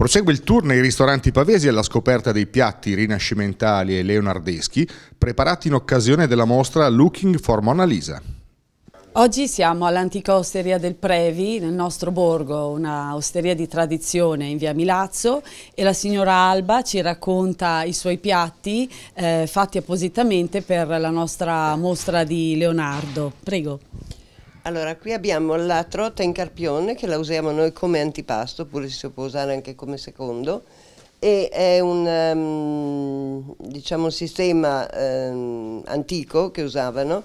Prosegue il tour nei ristoranti pavesi alla scoperta dei piatti rinascimentali e leonardeschi preparati in occasione della mostra Looking for Mona Lisa. Oggi siamo all'antica osteria del Previ, nel nostro borgo, una osteria di tradizione in via Milazzo e la signora Alba ci racconta i suoi piatti eh, fatti appositamente per la nostra mostra di Leonardo. Prego. Allora, qui abbiamo la trota in carpione che la usiamo noi come antipasto, oppure si può usare anche come secondo, e è un um, diciamo, sistema um, antico che usavano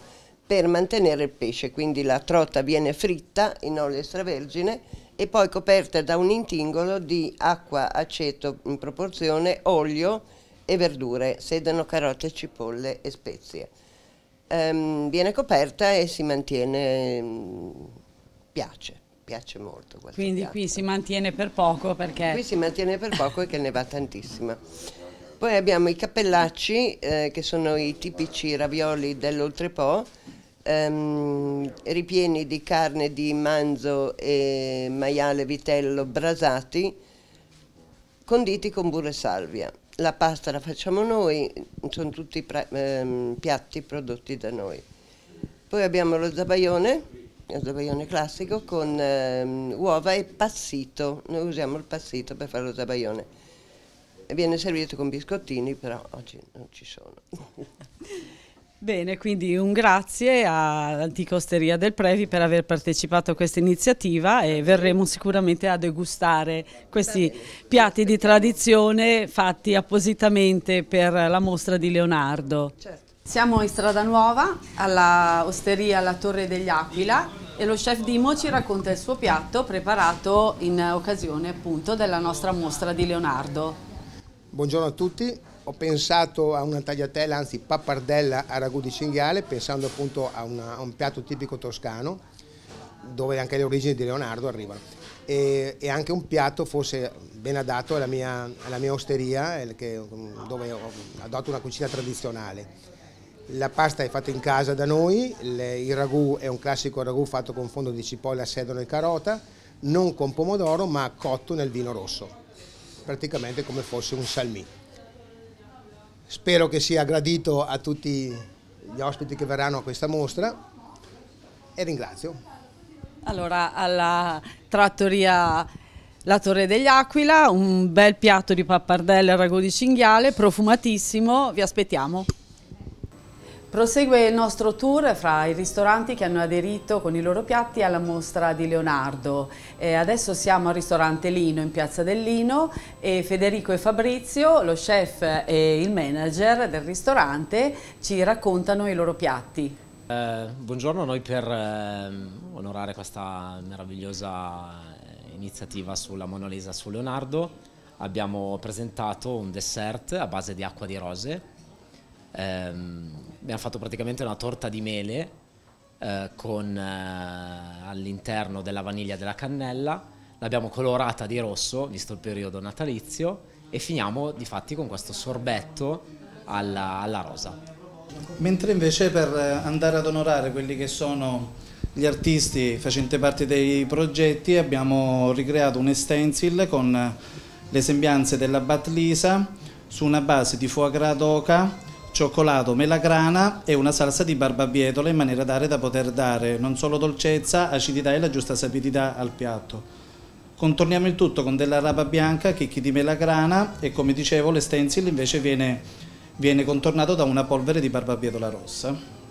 per mantenere il pesce, quindi la trota viene fritta in olio extravergine e poi coperta da un intingolo di acqua, aceto in proporzione, olio e verdure, sedano, carote, cipolle e spezie ehm, viene coperta e si mantiene, mm, piace, piace molto. Quindi piatto. qui si mantiene per poco perché... Qui si mantiene per poco e che ne va tantissima. Poi abbiamo i cappellacci, eh, che sono i tipici ravioli dell'oltrepo, ehm, ripieni di carne di manzo e maiale vitello brasati, conditi con burro e salvia la pasta la facciamo noi, sono tutti ehm, piatti prodotti da noi. Poi abbiamo lo zabaione, lo zabaione classico con ehm, uova e passito, noi usiamo il passito per fare lo zabaione. Viene servito con biscottini, però oggi non ci sono. Bene, quindi un grazie all'antica osteria del Previ per aver partecipato a questa iniziativa e verremo sicuramente a degustare questi piatti di tradizione fatti appositamente per la mostra di Leonardo. Certo. Siamo in Strada Nuova, alla osteria alla Torre degli Aquila e lo chef Dimo ci racconta il suo piatto preparato in occasione appunto della nostra mostra di Leonardo. Buongiorno a tutti, ho pensato a una tagliatella, anzi pappardella a ragù di cinghiale, pensando appunto a, una, a un piatto tipico toscano, dove anche le origini di Leonardo arrivano. E, e anche un piatto forse ben adatto alla mia, alla mia osteria, eh, che, dove ho adottato una cucina tradizionale. La pasta è fatta in casa da noi, le, il ragù è un classico ragù fatto con fondo di cipolla, sedano e carota, non con pomodoro ma cotto nel vino rosso, praticamente come fosse un salmì. Spero che sia gradito a tutti gli ospiti che verranno a questa mostra e ringrazio. Allora, alla trattoria La Torre degli Aquila, un bel piatto di pappardelle a ragù di cinghiale, profumatissimo, vi aspettiamo. Prosegue il nostro tour fra i ristoranti che hanno aderito con i loro piatti alla mostra di Leonardo. E adesso siamo al ristorante Lino in Piazza del Lino e Federico e Fabrizio, lo chef e il manager del ristorante, ci raccontano i loro piatti. Eh, buongiorno, noi per eh, onorare questa meravigliosa eh, iniziativa sulla Mona Lisa su Leonardo abbiamo presentato un dessert a base di acqua di rose. Ehm, abbiamo fatto praticamente una torta di mele eh, con eh, all'interno della vaniglia della cannella, l'abbiamo colorata di rosso, visto il periodo natalizio, e finiamo di fatti con questo sorbetto alla, alla rosa. Mentre invece per eh, andare ad onorare quelli che sono gli artisti facenti parte dei progetti abbiamo ricreato un stencil con le sembianze della Batlisa su una base di foie gras d'oca cioccolato, melagrana e una salsa di barbabietola in maniera tale da poter dare non solo dolcezza, acidità e la giusta sapidità al piatto. Contorniamo il tutto con della rapa bianca, chicchi di melagrana e come dicevo l'estensile invece viene, viene contornato da una polvere di barbabietola rossa.